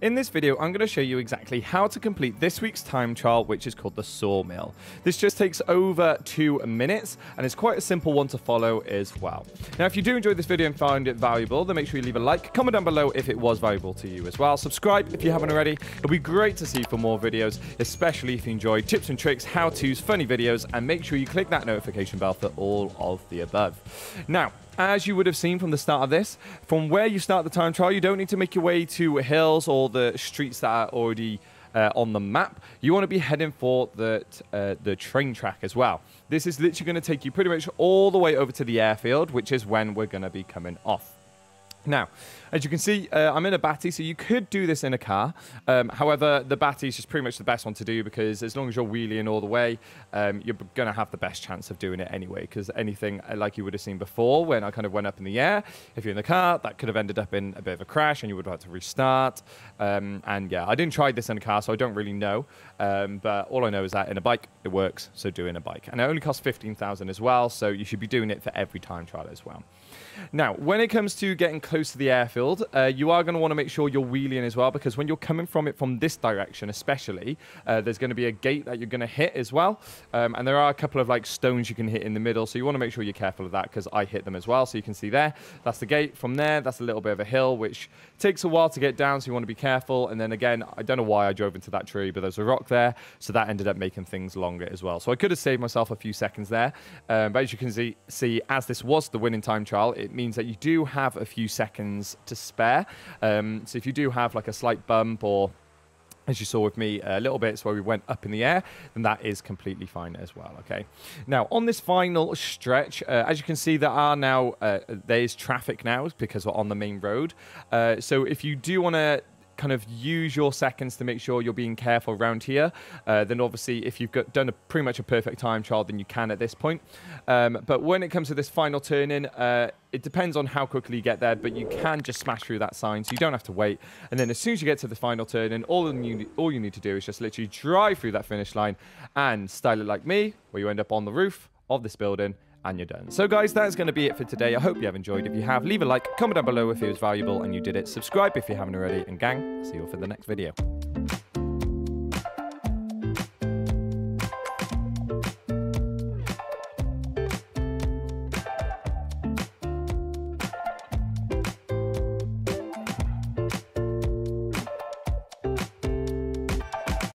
In this video, I'm going to show you exactly how to complete this week's time trial, which is called the Sawmill. This just takes over two minutes, and it's quite a simple one to follow as well. Now, if you do enjoy this video and find it valuable, then make sure you leave a like, comment down below if it was valuable to you as well. Subscribe if you haven't already. It'll be great to see for more videos, especially if you enjoy tips and tricks, how-tos, funny videos, and make sure you click that notification bell for all of the above. Now, as you would have seen from the start of this, from where you start the time trial, you don't need to make your way to hills or the streets that are already uh, on the map. You want to be heading for the, uh, the train track as well. This is literally going to take you pretty much all the way over to the airfield, which is when we're going to be coming off. Now, as you can see, uh, I'm in a batty, so you could do this in a car. Um, however, the batty is just pretty much the best one to do because as long as you're wheeling all the way, um, you're going to have the best chance of doing it anyway. Because anything uh, like you would have seen before when I kind of went up in the air, if you're in the car, that could have ended up in a bit of a crash and you would have had to restart. Um, and yeah, I didn't try this in a car, so I don't really know. Um, but all I know is that in a bike, it works. So do in a bike. And it only costs 15000 as well. So you should be doing it for every time trial as well. Now, when it comes to getting close close to the airfield. Uh, you are going to want to make sure you're wheeling as well because when you're coming from it from this direction, especially, uh, there's going to be a gate that you're going to hit as well. Um, and there are a couple of like stones you can hit in the middle. So you want to make sure you're careful of that because I hit them as well. So you can see there, that's the gate. From there, that's a little bit of a hill, which takes a while to get down. So you want to be careful. And then again, I don't know why I drove into that tree, but there's a rock there. So that ended up making things longer as well. So I could have saved myself a few seconds there. Um, but as you can see, see, as this was the winning time trial, it means that you do have a few seconds to spare. Um, so if you do have like a slight bump or as you saw with me a little bit, where we went up in the air, then that is completely fine as well, okay? Now, on this final stretch, uh, as you can see, there are now, uh, there is traffic now because we're on the main road. Uh, so if you do want to kind of use your seconds to make sure you're being careful around here. Uh, then obviously, if you've got, done a, pretty much a perfect time trial, then you can at this point. Um, but when it comes to this final turn in, uh, it depends on how quickly you get there, but you can just smash through that sign, so you don't have to wait. And then as soon as you get to the final turn in, all all you need to do is just literally drive through that finish line and style it like me, where you end up on the roof of this building and you're done. So guys, that is going to be it for today. I hope you have enjoyed. If you have, leave a like, comment down below if it was valuable and you did it. Subscribe if you haven't already. And gang, see you all for the next video.